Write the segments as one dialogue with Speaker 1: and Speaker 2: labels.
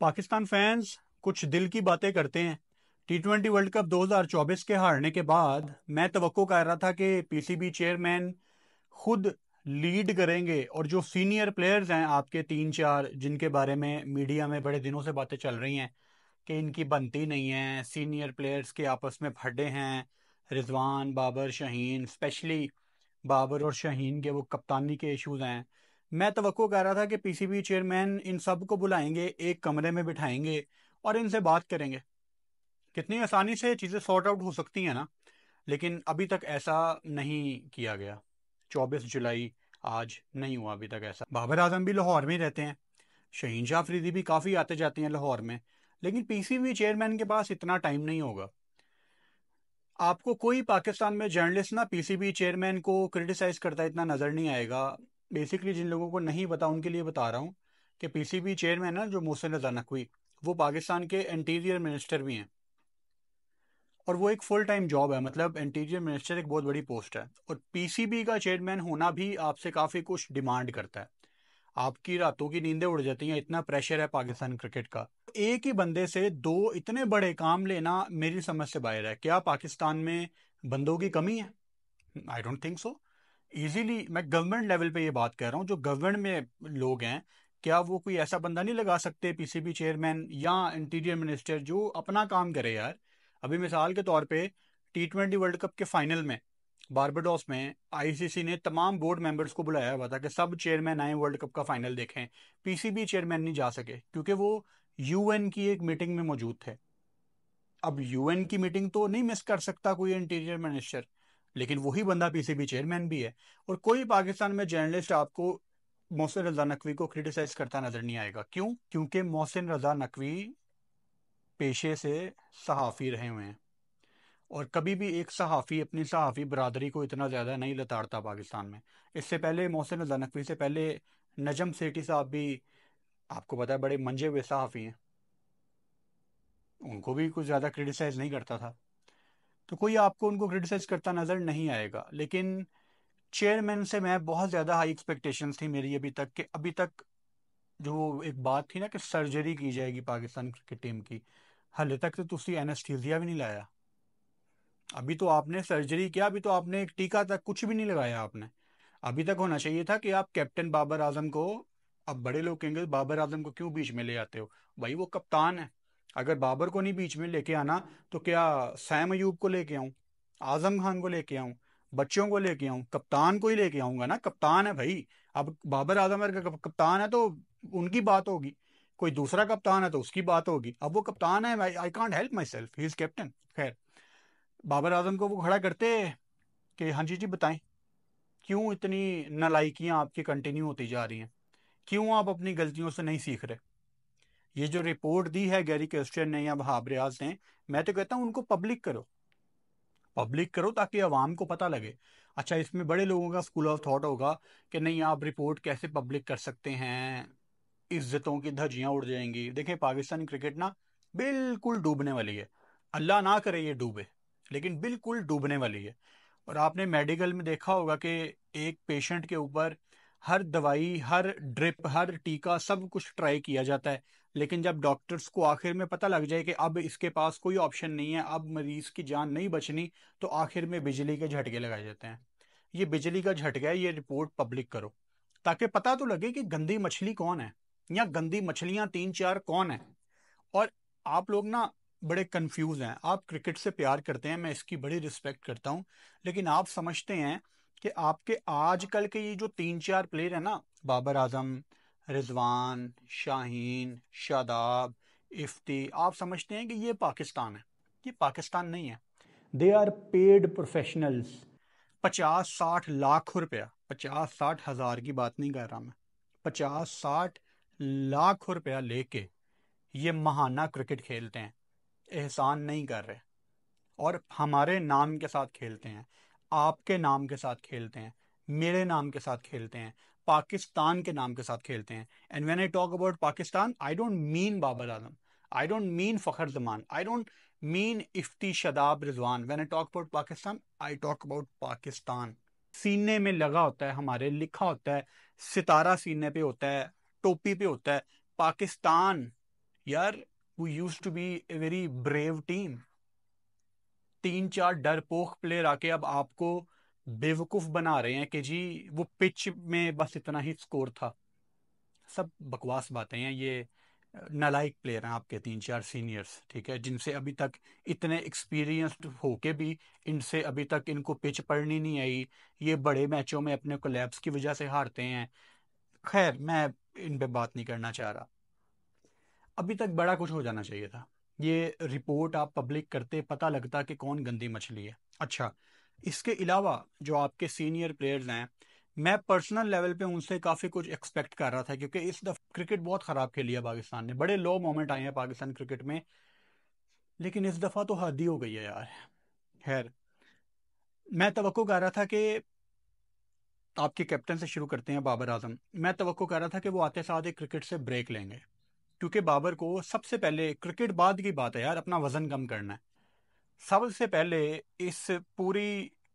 Speaker 1: Pakistan fans कुछ दिल की बातें करते हैं टी ट्वेंटी वर्ल्ड कप 2024 के हारने के बाद मैं तो कर रहा था कि पीसीबी चेयरमैन खुद लीड करेंगे और जो सीनियर प्लेयर्स हैं आपके तीन चार जिनके बारे में मीडिया में बड़े दिनों से बातें चल रही हैं कि इनकी बनती नहीं है सीनियर प्लेयर्स के आपस में फटे हैं रिजवान बाबर शहीन स्पेशली बाबर और शहीन के वो कप्तानी के इश्यूज हैं मैं तो कह रहा था कि पीसीबी चेयरमैन इन सब को बुलाएंगे एक कमरे में बिठाएंगे और इनसे बात करेंगे कितनी आसानी से चीज़ें सॉर्ट आउट हो सकती हैं ना लेकिन अभी तक ऐसा नहीं किया गया 24 जुलाई आज नहीं हुआ अभी तक ऐसा बाबर आजम भी लाहौर में रहते हैं शहीन शाह फरीदी भी काफ़ी आते जाते हैं लाहौर में लेकिन पीसीबी चेयरमैन के पास इतना टाइम नहीं होगा आपको कोई पाकिस्तान में जर्नलिस्ट ना पीसीबी चेयरमैन को क्रिटिसाइज़ करता इतना नज़र नहीं आएगा बेसिकली जिन लोगों को नहीं पता उनके लिए बता रहा हूँ कि पीसीबी चेयरमैन ना जो मोहसिन रजा नकवी वो पाकिस्तान के इंटीरियर मिनिस्टर भी हैं और वो एक फुल टाइम जॉब है मतलब इंटीरियर मिनिस्टर एक बहुत बड़ी पोस्ट है और पीसीबी का चेयरमैन होना भी आपसे काफ़ी कुछ डिमांड करता है आपकी रातों की नींदें उड़ जाती हैं इतना प्रेशर है पाकिस्तान क्रिकेट का एक ही बंदे से दो इतने बड़े काम लेना मेरी समझ से बाहर है क्या पाकिस्तान में बंदों की कमी है I don't think so easily मैं गवर्नमेंट लेवल पे ये बात कर रहा हूँ जो गवर्नमेंट में लोग हैं क्या वो कोई ऐसा बंदा नहीं लगा सकते पीसीबी चेयरमैन या इंटीरियर मिनिस्टर जो अपना काम करे यार अभी मिसाल के तौर पे टी ट्वेंटी वर्ल्ड कप के फाइनल में बारबेडोस में आईसीसी ने तमाम बोर्ड मेंबर्स को बुलाया हुआ था कि सब चेयरमैन आए वर्ल्ड कप का फाइनल देखें पीसीबी चेयरमैन नहीं जा सके क्योंकि वो यूएन की एक मीटिंग में मौजूद थे अब यूएन की मीटिंग तो नहीं मिस कर सकता कोई इंटीरियर मिनिस्टर लेकिन वही बंदा पीसीबी चेयरमैन भी है और कोई पाकिस्तान में जर्नलिस्ट आपको मोहसिन रजा नकवी को क्रिटिसाइज करता नजर नहीं आएगा क्यों क्योंकि मोहसिन रजा नकवी पेशे से सहाफ़ी रहे हुए हैं और कभी भी एक सहाफ़ी अपनी सहाफ़ी बरदरी को इतना ज़्यादा नहीं लताड़ता पाकिस्तान में इससे पहले मोहसिन रजा नकवी से पहले नजम सेठी साहब भी आपको पता है बड़े मंजे हुए सहाफ़ी हैं उनको भी कुछ ज़्यादा क्रिटिसाइज़ नहीं करता था तो कोई आपको उनको क्रिटिसाइज करता नज़र नहीं आएगा लेकिन चेयरमैन से मैं बहुत ज़्यादा हाई एक्सपेक्टेशंस थी मेरी अभी तक कि अभी तक जो एक बात थी ना कि सर्जरी की जाएगी पाकिस्तान क्रिकेट टीम की हले तक तो तुसी एनेस्थीजिया भी नहीं लाया अभी तो आपने सर्जरी किया अभी तो आपने एक टीका तक कुछ भी नहीं लगाया आपने अभी तक होना चाहिए था कि आप कैप्टन बाबर आजम को अब बड़े लोग कहेंगे तो बाबर आजम को क्यों बीच में ले आते हो भाई वो कप्तान है अगर बाबर को नहीं बीच में लेके आना तो क्या सैम अयूब को लेके आऊँ आजम खान को लेके आऊँ बच्चों को लेके आऊँ कप्तान को ही लेके आऊँगा ना कप्तान है भाई अब बाबर आजम अगर कप्तान है तो उनकी बात होगी कोई दूसरा कप्तान है तो उसकी बात होगी अब वो कप्तान है I can't help my self he is captain खैर बाबर आजम को वो खड़ा करते कि हाँ जी जी बताएं क्यों इतनी नलाइकियाँ आपकी कंटिन्यू होती जा रही हैं क्यों आप अपनी गलतियों से नहीं सीख रहे ये जो रिपोर्ट दी है गैरी क्रिश्चियन ने या रियाज ने मैं तो कहता हूँ उनको पब्लिक करो पब्लिक करो ताकि अवाम को पता लगे अच्छा इसमें बड़े लोगों का स्कूल ऑफ थॉट होगा कि नहीं आप रिपोर्ट कैसे पब्लिक कर सकते हैं इज्जतों की धज्जियाँ उड़ जाएंगी देखें पाकिस्तान क्रिकेट ना बिल्कुल डूबने वाली है अल्लाह ना करे ये डूबे लेकिन बिल्कुल डूबने वाली है और आपने मेडिकल में देखा होगा कि एक पेशेंट के ऊपर हर दवाई हर ड्रिप हर टीका सब कुछ ट्राई किया जाता है लेकिन जब डॉक्टर्स को आखिर में पता लग जाए कि अब इसके पास कोई ऑप्शन नहीं है अब मरीज की जान नहीं बचनी तो आखिर में बिजली के झटके लगाए जाते हैं ये बिजली का झटका है ये रिपोर्ट पब्लिक करो ताकि पता तो लगे कि गंदी मछली कौन है या गंदी मछलियां तीन चार कौन है और आप लोग ना बड़े कंफ्यूज हैं आप क्रिकेट से प्यार करते हैं मैं इसकी बड़ी रिस्पेक्ट करता हूं लेकिन आप समझते हैं कि आपके आजकल के ये जो तीन चार प्लेयर है ना बाबर आजम रिजवान शाहीन शादाब इफ्ती आप समझते हैं कि ये पाकिस्तान है ये पाकिस्तान नहीं है दे आर पेड प्रोफेशनल्स पचास साठ लाख रुपया पचास साठ हज़ार की बात नहीं कर रहा मैं पचास साठ लाख रुपया लेके ये महाना क्रिकेट खेलते हैं एहसान नहीं कर रहे और हमारे नाम के साथ खेलते हैं आपके नाम के साथ खेलते हैं मेरे नाम के साथ खेलते हैं पाकिस्तान के नाम के साथ खेलते हैं and when I talk about Pakistan I don't mean Babar Azam I don't mean Fakhar Zaman I don't mean Ifti Shadab Rizwan when I talk about Pakistan I talk about Pakistan सीने में लगा होता है हमारे लिखा होता है सितारा सीने पे होता है टोपी पे होता है पाकिस्तान यार we use to be a very brave team तीन चार डरपोख प्लेयर आके अब आपको बेवकूफ बना रहे हैं कि जी वो पिच में बस इतना ही स्कोर था सब बकवास बातें हैं ये नलायक प्लेयर हैं आपके तीन चार सीनियर्स ठीक है जिनसे अभी तक इतने एक्सपीरियंस्ड होके भी इनसे अभी तक इनको पिच पढ़नी नहीं आई ये बड़े मैचों में अपने कोलैप्स की वजह से हारते हैं खैर मैं इन पे बात नहीं करना चाह रहा अभी तक बड़ा कुछ हो जाना चाहिए था ये रिपोर्ट आप पब्लिक करते पता लगता कि कौन गंदी मछली है अच्छा इसके अलावा जो आपके सीनियर प्लेयर्स हैं मैं पर्सनल लेवल पे उनसे काफ़ी कुछ एक्सपेक्ट कर रहा था क्योंकि इस दफ़ा क्रिकेट बहुत ख़राब खेली है पाकिस्तान ने बड़े लो मोमेंट आए हैं पाकिस्तान क्रिकेट में लेकिन इस दफ़ा तो हद ही हो गई है यार खैर मैं तो कर रहा था कि आपके कैप्टन से शुरू करते हैं बाबर आजम मैं तो कर रहा था कि वो आते साथ ही क्रिकेट से ब्रेक लेंगे क्योंकि बाबर को सबसे पहले क्रिकेट बाद की बात है यार अपना वज़न कम करना है सबसे पहले इस पूरी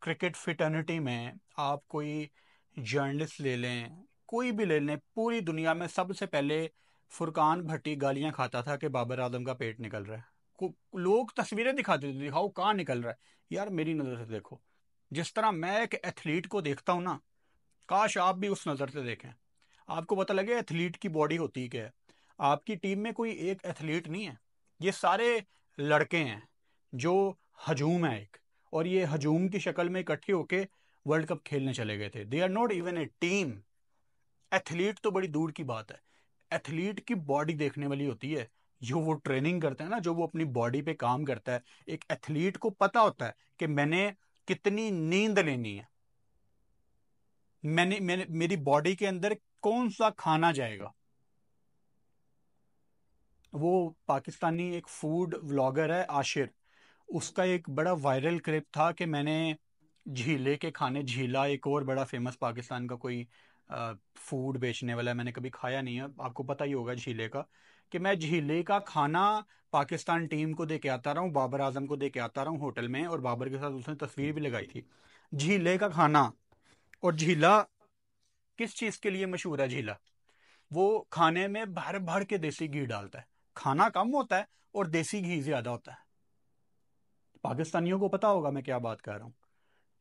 Speaker 1: क्रिकेट फिटर्निटी में आप कोई जर्नलिस्ट ले लें कोई भी ले लें पूरी दुनिया में सबसे पहले फुरकान भट्टी गालियां खाता था कि बाबर आजम का पेट निकल रहा है लोग तस्वीरें दिखाते थे दिखाओ कहाँ निकल रहा है यार मेरी नज़र से देखो जिस तरह मैं एक एथलीट को देखता हूँ ना काश आप भी उस नज़र से देखें आपको पता लगे एथलीट की बॉडी होती क्या है आपकी टीम में कोई एक एथलीट नहीं है ये सारे लड़के हैं जो हजूम है एक और ये हजूम की शक्ल में इकट्ठे होके वर्ल्ड कप खेलने चले गए थे they are not even a team athlete तो बड़ी दूर की बात है एथलीट की बॉडी देखने वाली होती है जो वो ट्रेनिंग करता है ना जो वो अपनी बॉडी पे काम करता है एक एथलीट को पता होता है कि मैंने कितनी नींद लेनी है मैंने मैंने मेरी बॉडी के अंदर कौन सा खाना जाएगा वो पाकिस्तानी एक फूड व्लॉगर है आशिर उसका एक बड़ा वायरल क्लिप था कि मैंने झीले के खाने झीला एक और बड़ा फेमस पाकिस्तान का कोई फूड बेचने वाला है मैंने कभी खाया नहीं है आपको पता ही होगा झीले का कि मैं झीले का खाना पाकिस्तान टीम को दे के आता रहा हूँ बाबर आजम को दे के आता रहा हूँ होटल में और बाबर के साथ उसने तस्वीर भी लगाई थी झीले का खाना और झीला किस चीज़ के लिए मशहूर है झीला वो खाने में भर भर के देसी घी डालता है खाना कम होता है और देसी घी ज़्यादा होता है पाकिस्तानियों को पता होगा मैं क्या बात कर रहा हूँ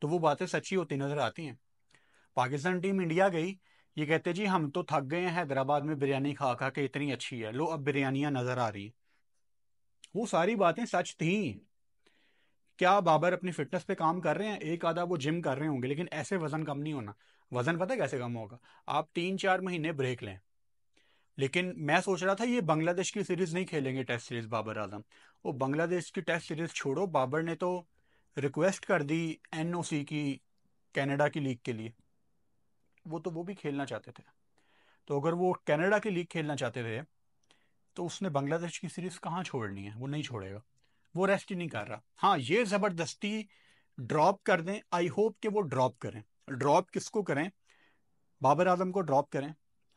Speaker 1: तो वो बातें सच्ची होती नज़र आती हैं पाकिस्तान टीम इंडिया गई ये कहते जी हम तो थक गए हैं हैदराबाद में बिरयानी खा खा के इतनी अच्छी है लो अब बिरयानियां नज़र आ रही वो सारी बातें सच थी क्या बाबर अपनी फिटनेस पे काम कर रहे हैं एक आधा वो जिम कर रहे होंगे लेकिन ऐसे वजन कम नहीं होना वजन पता कैसे कम होगा आप तीन चार महीने ब्रेक लें लेकिन मैं सोच रहा था ये बांग्लादेश की सीरीज नहीं खेलेंगे टेस्ट सीरीज बाबर आजम वो बांग्लादेश की टेस्ट सीरीज छोड़ो बाबर ने तो रिक्वेस्ट कर दी एनओसी की कनाडा की लीग के लिए वो तो वो भी खेलना चाहते थे तो अगर वो कनाडा की लीग खेलना चाहते थे तो उसने बांग्लादेश की सीरीज कहाँ छोड़नी है वो नहीं छोड़ेगा वो रेस्ट ही नहीं कर रहा हाँ ये ज़बरदस्ती ड्रॉप कर दें आई होप कि वो ड्रॉप करें ड्रॉप किसको करें बाबर आजम को ड्रॉप करें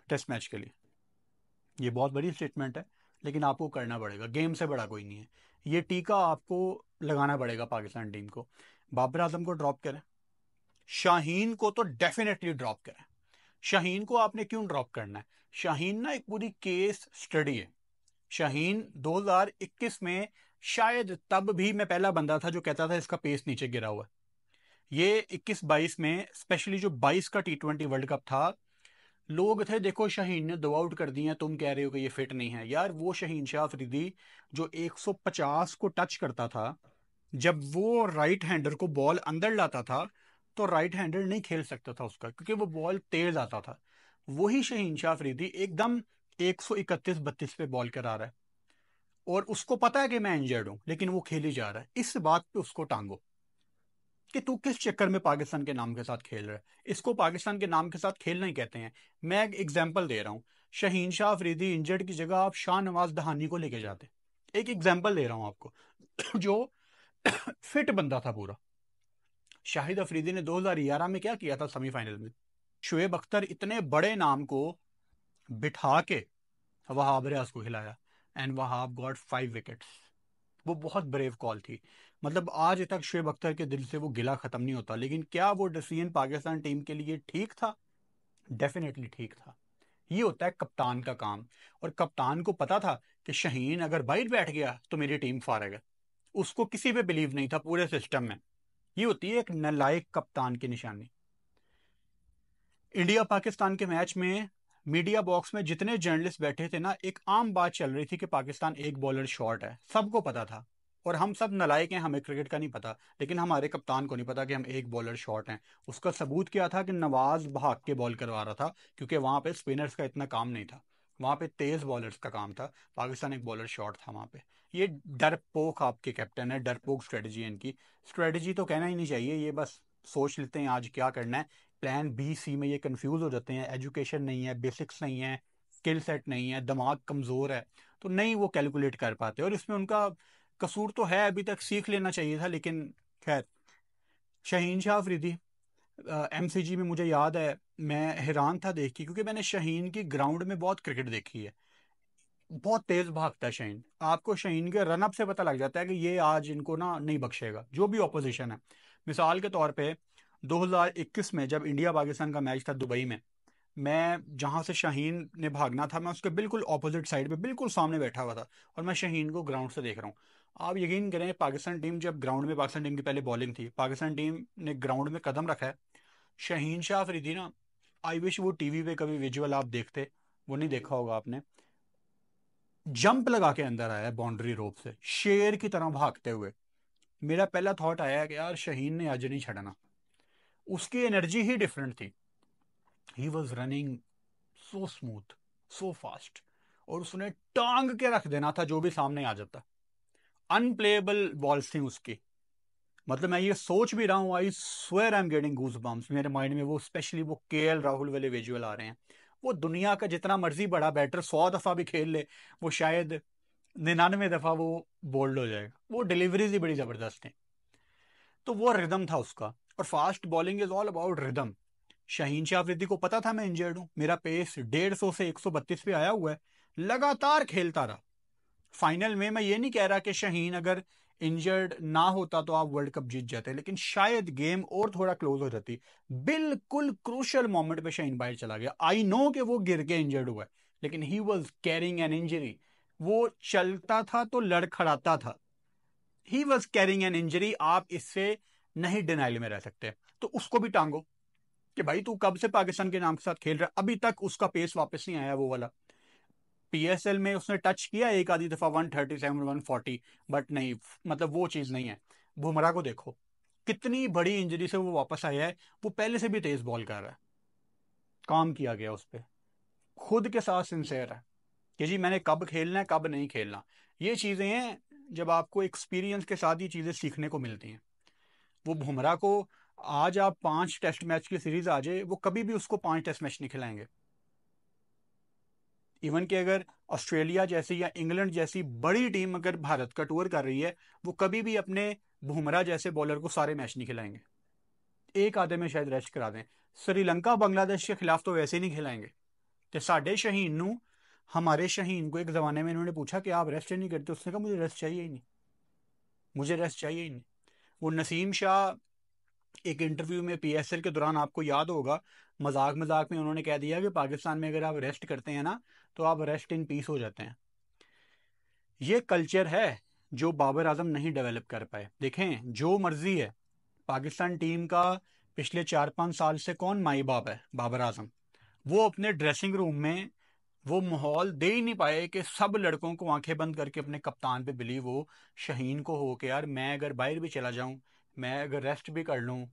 Speaker 1: टेस्ट मैच के लिए ये बहुत बड़ी स्टेटमेंट है लेकिन आपको करना पड़ेगा गेम से बड़ा कोई नहीं है ये टीका आपको लगाना पड़ेगा पाकिस्तान टीम को बाबर आजम को ड्रॉप करें शाहीन को तो डेफिनेटली ड्रॉप करें शाहीन को आपने क्यों ड्रॉप करना है शाहीन ना एक पूरी केस स्टडी है शाहीन 2021 में शायद तब भी मैं पहला बंदा था जो कहता था इसका पेस नीचे गिरा हुआ ये 21-22 में स्पेशली जो 22 का टी ट्वेंटी वर्ल्ड कप था लोग थे देखो शहीन ने दो आउट कर दिए तुम कह रहे हो कि ये फिट नहीं है यार वो शहीन शाह अफरीदी जो 150 को टच करता था जब वो राइट हैंडर को बॉल अंदर लाता था तो राइट हैंडर नहीं खेल सकता था उसका क्योंकि वो बॉल तेज आता था वही शहीन शाह अफरीदी एकदम एक सौ इकतीस बत्तीस पे बॉल करा रहा है और उसको पता है कि मैं इंजर्ड हूं लेकिन वो खेली जा रहा है इस बात पे उसको टांगो कि तू किस चक्कर में पाकिस्तान के नाम के साथ खेल रहा है इसको पाकिस्तान के नाम के साथ खेलना ही कहते हैं मैं एक एग्जाम्पल दे रहा हूँ शहीन शाह अफरीदी इंजर्ड की जगह आप शाह नवाज दहानी को लेके जाते एक एग्जाम्पल दे रहा हूँ आपको जो फिट बंदा था पूरा शाहिद अफरीदी ने 2011 में क्या किया था सेमीफाइनल में शुएब अख्तर इतने बड़े नाम को बिठा के वहाब रियाज को खिलाया and Wahab got five wickets वो बहुत ब्रेव कॉल थी मतलब आज तक शुएब अख्तर के दिल से वो गिला ख़त्म नहीं होता लेकिन क्या वो डिसीजन पाकिस्तान टीम के लिए ठीक था डेफिनेटली ठीक था ये होता है कप्तान का काम और कप्तान को पता था कि शहीन अगर बाहर बैठ गया तो मेरी टीम फारग है उसको किसी पे बिलीव नहीं था पूरे सिस्टम में ये होती है एक नलायक कप्तान की निशानी इंडिया पाकिस्तान के मैच में मीडिया बॉक्स में जितने जर्नलिस्ट बैठे थे ना एक आम बात चल रही थी कि पाकिस्तान एक बॉलर शॉर्ट है सबको पता था और हम सब नलायक हैं हमें क्रिकेट का नहीं पता लेकिन हमारे कप्तान को नहीं पता कि हम एक बॉलर शॉर्ट हैं उसका सबूत क्या था कि नवाज भाग के बॉल करवा रहा था क्योंकि वहाँ पे स्पिनर्स का इतना काम नहीं था वहाँ पे तेज बॉलर्स का काम था पाकिस्तान एक बॉलर शॉर्ट था वहाँ पे ये डरपोक आपके कैप्टन है डरपोक स्ट्रेटजी इनकी स्ट्रेटजी तो कहना ही नहीं चाहिए ये बस सोच लेते हैं आज क्या करना है प्लान बी सी में ये कंफ्यूज हो जाते हैं एजुकेशन नहीं है बेसिक्स नहीं है स्किल सेट नहीं है दिमाग कमज़ोर है तो नहीं वो कैलकुलेट कर पाते और इसमें उनका कसूर तो है अभी तक सीख लेना चाहिए था लेकिन खैर Shaheen Shah Afridi M C G में मुझे याद है मैं हैरान था देख के क्योंकि मैंने शहीन की ग्राउंड में बहुत क्रिकेट देखी है बहुत तेज़ भागता है शहीन आपको शहीन के रनअप से पता लग जाता है कि ये आज इनको ना नहीं बख्शेगा जो भी ऑपोजिशन है मिसाल के तौर पे 2021 में जब इंडिया पाकिस्तान का मैच था दुबई में मैं जहाँ से शहीन ने भागना था मैं उसके बिल्कुल अपोजिट साइड पे बिल्कुल सामने बैठा हुआ था और मैं शहीन को ग्राउंड से देख रहा हूँ आप यकीन करें पाकिस्तान टीम जब ग्राउंड में पाकिस्तान टीम की पहले बॉलिंग थी पाकिस्तान टीम ने ग्राउंड में कदम रखा है शहीन शाह फरीदी ना आई विश वो टीवी पे कभी विजुअल आप देखते वो नहीं देखा होगा आपने जंप लगा के अंदर आया बाउंड्री रोप से शेर की तरह भागते हुए मेरा पहला थॉट आया कि यार शहीन ने आज नहीं छड़ना उसकी एनर्जी ही डिफरेंट थी he was running so smooth so fast और उसने टांग के रख देना था जो भी सामने आ जाता अनप्लेएबल बॉल्स थी उसकी मतलब मैं ये सोच भी रहा हूँ I swear I am getting goose bumps मेरे माइंड में वो स्पेशली वो के राहुल वाले विजुअल आ रहे हैं वो दुनिया का जितना मर्जी बड़ा बैटर सौ दफ़ा भी खेल ले वो शायद निन्यानवे दफ़ा वो बोल्ड हो जाएगा वो डिलीवरीज ही बड़ी ज़बरदस्त हैं तो वो रिदम था उसका और fast bowling is all about rhythm Shaheen शाहफरीदी को पता था मैं इंजर्ड हूँ मेरा पेस डेढ़ सौ से एक सौ बत्तीस पे आया हुआ है लगातार खेलता रहा फाइनल में मैं ये नहीं कह रहा कि शहीन अगर इंजर्ड ना होता तो आप वर्ल्ड कप जीत जाते लेकिन शायद गेम और थोड़ा क्लोज हो जाती बिल्कुल क्रूशल मोमेंट पे शहीन बाहर चला गया आई नो कि वो गिर के इंजर्ड हुआ लेकिन he was carrying an injury वो चलता था तो लड़खड़ाता था he was carrying an injury आप इससे नहीं डिनाइल में रह सकते तो उसको भी टांगो कि भाई तू कब से पाकिस्तान के नाम के साथ खेल रहा अभी तक उसका पेस वापस नहीं आया वो वाला पीएसएल में उसने टच किया एक आधी दफा one thirty seven one forty but नहीं मतलब वो चीज नहीं है बुमराह को देखो कितनी बड़ी इंजरी से वो वापस आया है वो पहले से भी तेज बॉल कर रहा है काम किया गया उस पर खुद के साथ सिंसेयर है कि जी मैंने कब खेलना है कब नहीं खेलना ये चीज़ें हैं जब आपको एक्सपीरियंस के साथ ये चीज़ें सीखने को मिलती हैं वो बुमराह को आज आप पांच टेस्ट मैच की सीरीज आ जाए वो कभी भी उसको पांच टेस्ट मैच नहीं खिलाएंगे इवन कि अगर ऑस्ट्रेलिया जैसी या इंग्लैंड जैसी बड़ी टीम अगर भारत का टूर कर रही है वो कभी भी अपने बुमरा जैसे बॉलर को सारे मैच नहीं खिलाएंगे एक आधे में शायद रेस्ट करा दें श्रीलंका बांग्लादेश के खिलाफ तो वैसे नहीं खिलाएंगे तो साढ़े शहीन नू हमारे शहीन को एक ज़माने में इन्होंने पूछा कि आप रेस्ट नहीं करते उसने कहा मुझे रेस्ट चाहिए ही नहीं मुझे रेस्ट चाहिए ही नहीं वो नसीम शाह एक इंटरव्यू में पीएसएल के दौरान आपको याद होगा मजाक मजाक में उन्होंने कह दिया कि पाकिस्तान में अगर आप रेस्ट करते हैं ना तो आप रेस्ट इन पीस हो जाते हैं ये कल्चर है जो बाबर आजम नहीं डेवलप कर पाए देखें जो मर्जी है पाकिस्तान टीम का पिछले चार पाँच साल से कौन माई बाप है बाबर आजम वो अपने ड्रेसिंग रूम में वो माहौल दे ही नहीं पाए कि सब लड़कों को आंखें बंद करके अपने कप्तान पे बिलीव हो शहीन को हो के यार मैं अगर बाहर भी चला जाऊं मैं अगर रेस्ट भी कर लूं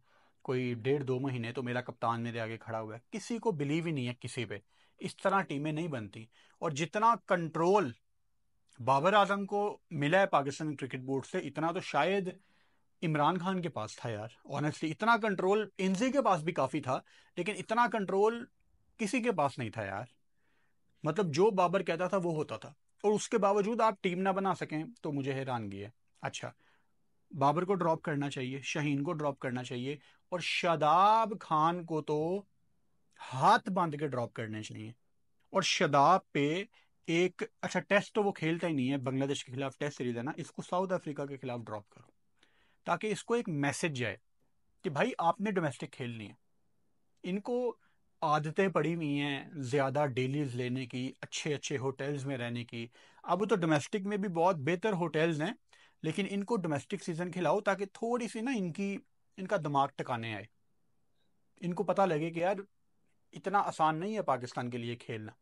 Speaker 1: कोई डेढ़ दो महीने तो मेरा कप्तान मेरे आगे खड़ा हुआ है किसी को बिलीव ही नहीं है किसी पे इस तरह टीमें नहीं बनती और जितना कंट्रोल बाबर आजम को मिला है पाकिस्तान क्रिकेट बोर्ड से इतना तो शायद इमरान खान के पास था यार ऑनेस्टली इतना कंट्रोल इनजी के पास भी काफ़ी था लेकिन इतना कंट्रोल किसी के पास नहीं था यार मतलब जो बाबर कहता था वो होता था और उसके बावजूद आप टीम ना बना सकें तो मुझे हैरानगी है अच्छा बाबर को ड्रॉप करना चाहिए शहीन को ड्रॉप करना चाहिए और शादाब खान को तो हाथ बांध के ड्रॉप करने चाहिए और शादाब पे एक अच्छा टेस्ट तो वो खेलता ही नहीं है बांग्लादेश के खिलाफ टेस्ट सीरीज है ना इसको साउथ अफ्रीका के खिलाफ ड्रॉप करो ताकि इसको एक मैसेज जाए कि भाई आपने डोमेस्टिक खेलनी है इनको आदतें पड़ी हुई हैं ज़्यादा डेलीज लेने की अच्छे अच्छे होटल्स में रहने की अब तो डोमेस्टिक में भी बहुत बेहतर होटल्स हैं लेकिन इनको डोमेस्टिक सीजन खिलाओ ताकि थोड़ी सी ना इनकी इनका दिमाग टकाने आए इनको पता लगे कि यार इतना आसान नहीं है पाकिस्तान के लिए खेलना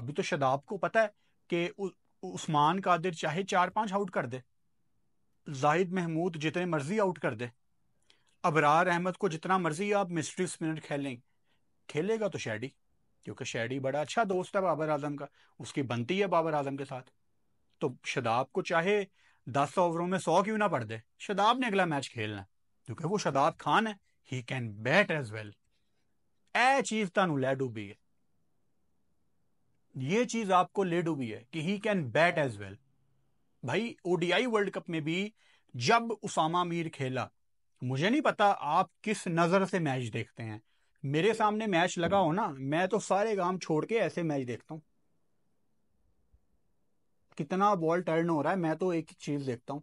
Speaker 1: अभी तो शदाब को पता है कि उस्मान कादिर चाहे चार पांच आउट कर दे जाहिद महमूद जितने मर्जी आउट कर दे अबरार अहमद को जितना मर्जी आप मिस्ट्री स्पिनर खेलें खेलेगा तो शेडी क्योंकि शेडी बड़ा अच्छा दोस्त है बाबर आजम का उसकी बनती है बाबर आजम के साथ तो शदाब को चाहे दस ओवरों में सौ क्यों ना पड़ दे शदाब ने अगला मैच खेलना है क्योंकि वो शदाब खान है he can bat as well ए चीज तू ले डूबी है ये चीज आपको ले डूबी है कि he can bat as well भाई ओडीआई वर्ल्ड कप में भी जब उसामा मीर खेला मुझे नहीं पता आप किस नजर से मैच देखते हैं मेरे सामने मैच लगा हो ना मैं तो सारे काम छोड़ के ऐसे मैच देखता हूं कितना बॉल टर्न हो रहा है मैं तो एक ही चीज देखता हूँ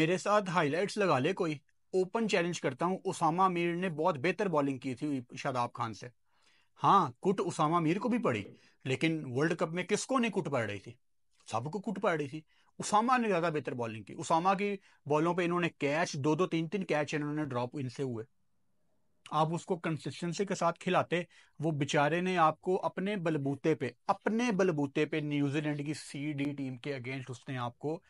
Speaker 1: मेरे साथ हाईलाइट्स लगा ले कोई ओपन चैलेंज करता हूँ उसामा मीर ने बहुत बेहतर बॉलिंग की थी शादाब खान से हाँ कुट उसामा मीर को भी पड़ी लेकिन वर्ल्ड कप में किसको नहीं कुट पड़ रही थी सबको कुट पड़ रही थी उसामा ने ज्यादा बेहतर बॉलिंग की उसामा की बॉलों पे इन्होंने कैच दो दो तीन तीन कैच इन्होंने ड्रॉप इनसे हुए आप उसको कंसिस्टेंसी के साथ खिलाते वो बेचारे ने आपको अपने बलबूते पे अपने बलबूते पे न्यूजीलैंड की सी डी टीम के अगेंस्ट उसने आपको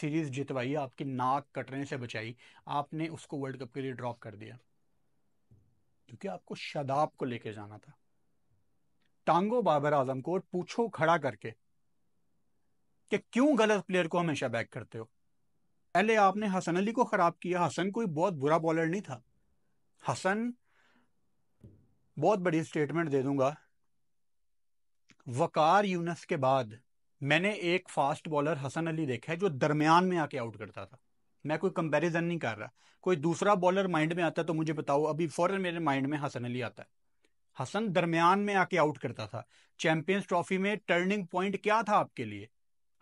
Speaker 1: सीरीज जितवाई आपकी नाक कटने से बचाई आपने उसको वर्ल्ड कप के लिए ड्रॉप कर दिया क्योंकि आपको शदाब को लेके जाना था टांगो बाबर आजम को पूछो खड़ा करके कि क्यों गलत प्लेयर को हमेशा बैक करते हो पहले आपने हसन अली को खराब किया हसन कोई बहुत बुरा बॉलर नहीं था हसन बहुत बड़ी स्टेटमेंट दे दूंगा वकार यूनस के बाद मैंने एक फास्ट बॉलर हसन अली देखा है जो दरमियान में आके आउट करता था मैं कोई कंपैरिजन नहीं कर रहा कोई दूसरा बॉलर माइंड में आता तो मुझे बताओ अभी फौरन मेरे माइंड में हसन अली आता है हसन दरमियान में आके आउट करता था चैंपियंस ट्रॉफी में टर्निंग पॉइंट क्या था आपके लिए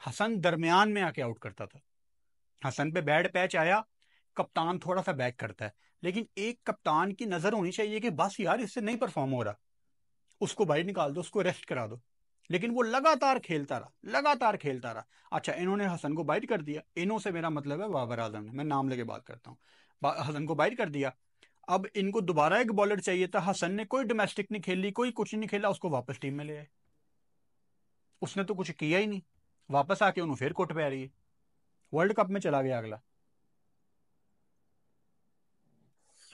Speaker 1: हसन दरमियान में आके आउट करता था हसन पे बैड पैच आया कप्तान थोड़ा सा बैक करता है लेकिन एक कप्तान की नजर होनी चाहिए कि बस यार इससे नहीं परफॉर्म हो रहा उसको बाहर निकाल दो उसको रेस्ट करा दो लेकिन वो लगातार खेलता रहा लगातार खेलता रहा अच्छा इन्होंने हसन को बाइट कर दिया इनों से मेरा मतलब है बाबर आजम ने मैं नाम लेके बात करता हूँ हसन को बाइट कर दिया अब इनको दोबारा एक बॉलर चाहिए था हसन ने कोई डोमेस्टिक नहीं खेली कोई कुछ नहीं खेला उसको वापस टीम में ले आए उसने तो कुछ किया ही नहीं वापस आके उन्होंने फिर कोट पे आ रही है वर्ल्ड कप में चला गया अगला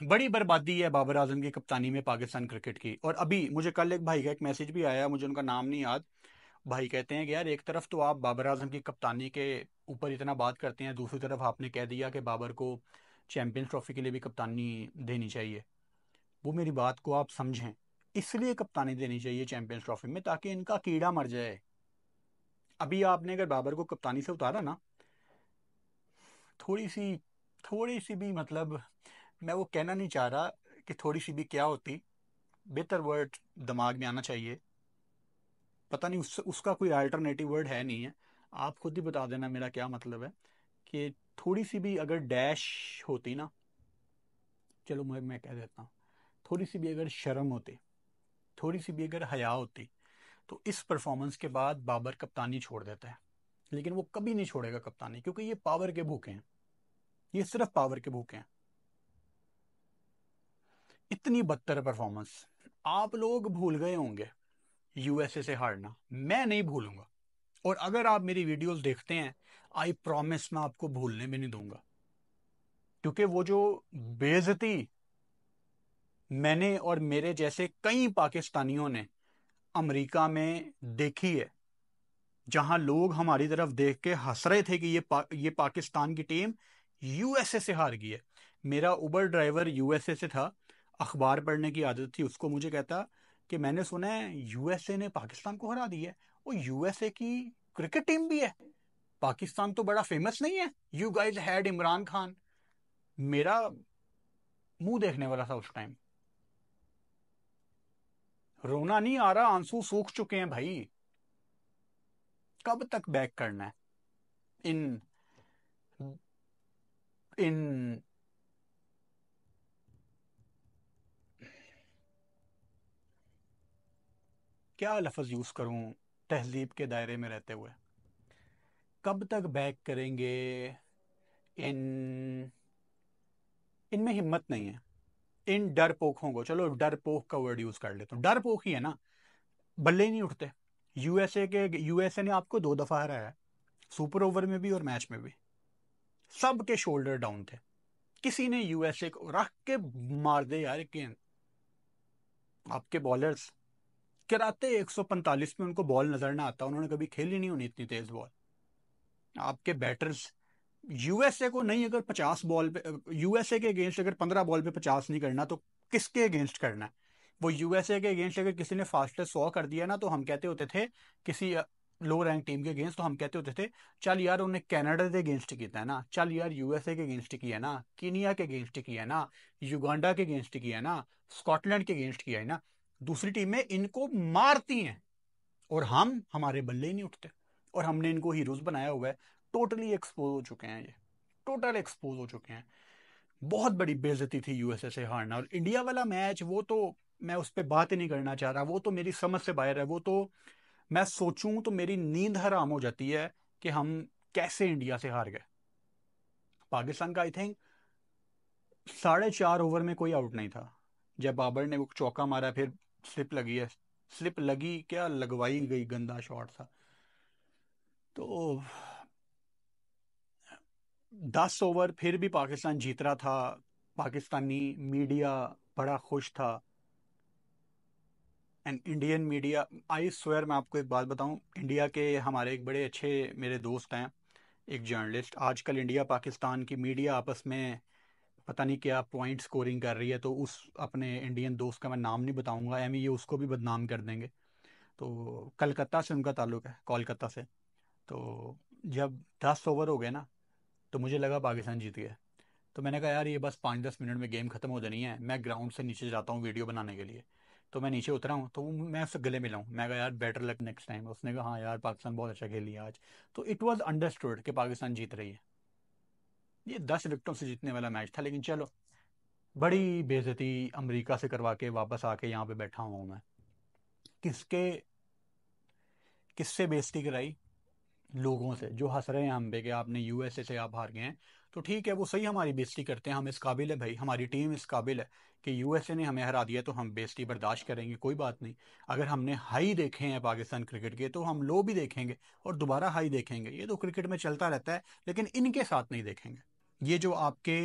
Speaker 1: बड़ी बर्बादी है बाबर आजम की कप्तानी में पाकिस्तान क्रिकेट की और अभी मुझे कल एक भाई का एक मैसेज भी आया मुझे उनका नाम नहीं याद भाई कहते हैं कि यार एक तरफ तो आप बाबर आजम की कप्तानी के ऊपर इतना बात करते हैं दूसरी तरफ आपने कह दिया कि बाबर को चैंपियंस ट्रॉफी के लिए भी कप्तानी देनी चाहिए वो मेरी बात को आप समझें इसलिए कप्तानी देनी चाहिए चैंपियंस ट्रॉफी में ताकि इनका कीड़ा मर जाए अभी आपने अगर बाबर को कप्तानी से उतारा ना थोड़ी सी थोड़ी सी भी मतलब मैं वो कहना नहीं चाह रहा कि थोड़ी सी भी क्या होती बेहतर वर्ड दिमाग में आना चाहिए पता नहीं उस, उसका कोई अल्टरनेटिव वर्ड है नहीं है आप खुद ही बता देना मेरा क्या मतलब है कि थोड़ी सी भी अगर डैश होती ना चलो मैं मैं कह देता हूँ थोड़ी सी भी अगर शर्म होती थोड़ी सी भी अगर हया होती तो इस परफॉर्मेंस के बाद बाबर कप्तानी छोड़ देता है लेकिन वो कभी नहीं छोड़ेगा कप्तानी क्योंकि ये पावर के भूखे हैं ये सिर्फ पावर के भूखे हैं इतनी बदतर परफॉर्मेंस आप लोग भूल गए होंगे यूएसए से हारना मैं नहीं भूलूंगा और अगर आप मेरी वीडियोस देखते हैं आई प्रॉमिस मैं आपको भूलने भी नहीं दूंगा क्योंकि वो जो बेजती मैंने और मेरे जैसे कई पाकिस्तानियों ने अमेरिका में देखी है जहां लोग हमारी तरफ देख के हंस रहे थे कि ये पा, ये पाकिस्तान की टीम यूएसए से हार गई है मेरा उबर ड्राइवर यूएसए से था अखबार पढ़ने की आदत थी उसको मुझे कहता कि मैंने सुना है यूएसए ने पाकिस्तान को हरा दिया है वो यूएसए की क्रिकेट टीम भी है पाकिस्तान तो बड़ा फेमस नहीं है you guys had Imran Khan मेरा मुंह देखने वाला था उस टाइम रोना नहीं आ रहा आंसू सूख चुके हैं भाई कब तक बैक करना है इन इन क्या लफ्ज़ यूज़ करूं तहजीब के दायरे में रहते हुए कब तक बैक करेंगे इन इनमें हिम्मत नहीं है इन डर पोखों को चलो डर पोख का वर्ड यूज़ कर लेता हूँ डर पोख ही है ना बल्ले नहीं उठते यूएसए के यूएसए ने आपको दो दफ़ा हराया है सुपर ओवर में भी और मैच में भी सब के शोल्डर डाउन थे किसी ने यूएसए को रख के मार दे यार आपके बॉलर्स कराते 145 में उनको बॉल नजर ना आता उन्होंने कभी खेली नहीं होनी इतनी तेज बॉल आपके बैटर्स यूएसए को नहीं अगर 50 बॉल पे यूएसए के अगेंस्ट अगर 15 बॉल पे 50 नहीं करना तो किसके अगेंस्ट करना है वो यूएसए के अगेंस्ट अगर किसी ने फास्टेस्ट सौ कर दिया ना तो हम कहते होते थे किसी लो रैंक टीम के अगेंस्ट तो हम कहते होते थे चल यार उन्हें कनाडा के अगेंस्ट किया है ना चल यार यूएसए के अगेंस्ट किया ना कीनिया के अगेंस्ट किया ना युगांडा के अगेंस्ट किया ना स्कॉटलैंड के अगेंस्ट किया है ना दूसरी टीमें इनको मारती हैं और हम हमारे बल्ले ही नहीं उठते और हमने इनको हीरोज बनाया हुआ है टोटली एक्सपोज हो चुके हैं ये टोटल एक्सपोज हो चुके हैं बहुत बड़ी बेजती थी यूएसए से हारना और इंडिया वाला मैच वो तो मैं उस पर बात ही नहीं करना चाह रहा वो तो मेरी समझ से बाहर है वो तो मैं सोचूं तो मेरी नींद हराम हो जाती है कि हम कैसे इंडिया से हार गए पाकिस्तान का आई थिंक साढ़े चार ओवर में कोई आउट नहीं था जब बाबर ने वो चौका मारा फिर स्लिप लगी है स्लिप लगी क्या लगवाई गई गंदा शॉट था तो दस ओवर फिर भी पाकिस्तान जीत रहा था पाकिस्तानी मीडिया बड़ा खुश था and Indian media I swear मैं आपको एक बात बताऊं इंडिया के हमारे एक बड़े अच्छे मेरे दोस्त हैं एक जर्नलिस्ट आजकल इंडिया पाकिस्तान की मीडिया आपस में पता नहीं क्या पॉइंट स्कोरिंग कर रही है तो उस अपने इंडियन दोस्त का मैं नाम नहीं बताऊंगा एम ये उसको भी बदनाम कर देंगे तो कलकत्ता से उनका ताल्लुक है कोलकाता से तो जब दस ओवर हो गए ना तो मुझे लगा पाकिस्तान जीत गया तो मैंने कहा यार ये बस पाँच दस मिनट में गेम खत्म हो जानी है मैं ग्राउंड से नीचे जाता हूँ वीडियो बनाने के लिए तो मैं नीचे उतरा हूँ तो मैं उससे गले मिला हूँ मैं कहा यार बेटर लक नेक्स्ट टाइम उसने कहा हाँ यार पाकिस्तान बहुत अच्छा खेल लिया आज तो इट वॉज अंडरस्टूड कि पाकिस्तान जीत रही है ये दस विकटों से जीतने वाला मैच था लेकिन चलो बड़ी बेजती अमेरिका से करवा के वापस आके यहाँ पे बैठा हुआ मैं किसके किससे बेजती कराई लोगों से जो हंस रहे हैं हम पे कि आपने यूएसए से आप हार गए हैं तो ठीक है वो सही हमारी बेजती करते हैं हम इस काबिल है भाई हमारी टीम इस काबिल है कि यूएसए ने हमें हरा दिया तो हम बेजती बर्दाश्त करेंगे कोई बात नहीं अगर हमने हाई देखे हैं पाकिस्तान क्रिकेट के तो हम लो भी देखेंगे और दोबारा हाई देखेंगे ये तो क्रिकेट में चलता रहता है लेकिन इनके साथ नहीं देखेंगे ये जो आपके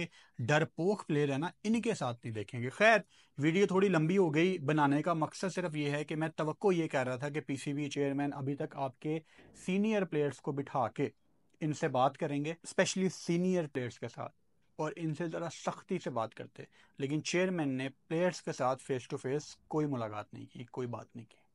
Speaker 1: डरपोक प्लेयर है ना इनके साथ नहीं देखेंगे खैर वीडियो थोड़ी लंबी हो गई बनाने का मकसद सिर्फ ये है कि मैं तो ये कह रहा था कि पीसीबी चेयरमैन अभी तक आपके सीनियर प्लेयर्स को बिठा के इनसे बात करेंगे स्पेशली सीनियर प्लेयर्स के साथ और इनसे ज़रा सख्ती से बात करते लेकिन चेयरमैन ने प्लेयर्स के साथ फेस टू फेस कोई मुलाकात नहीं की कोई बात नहीं की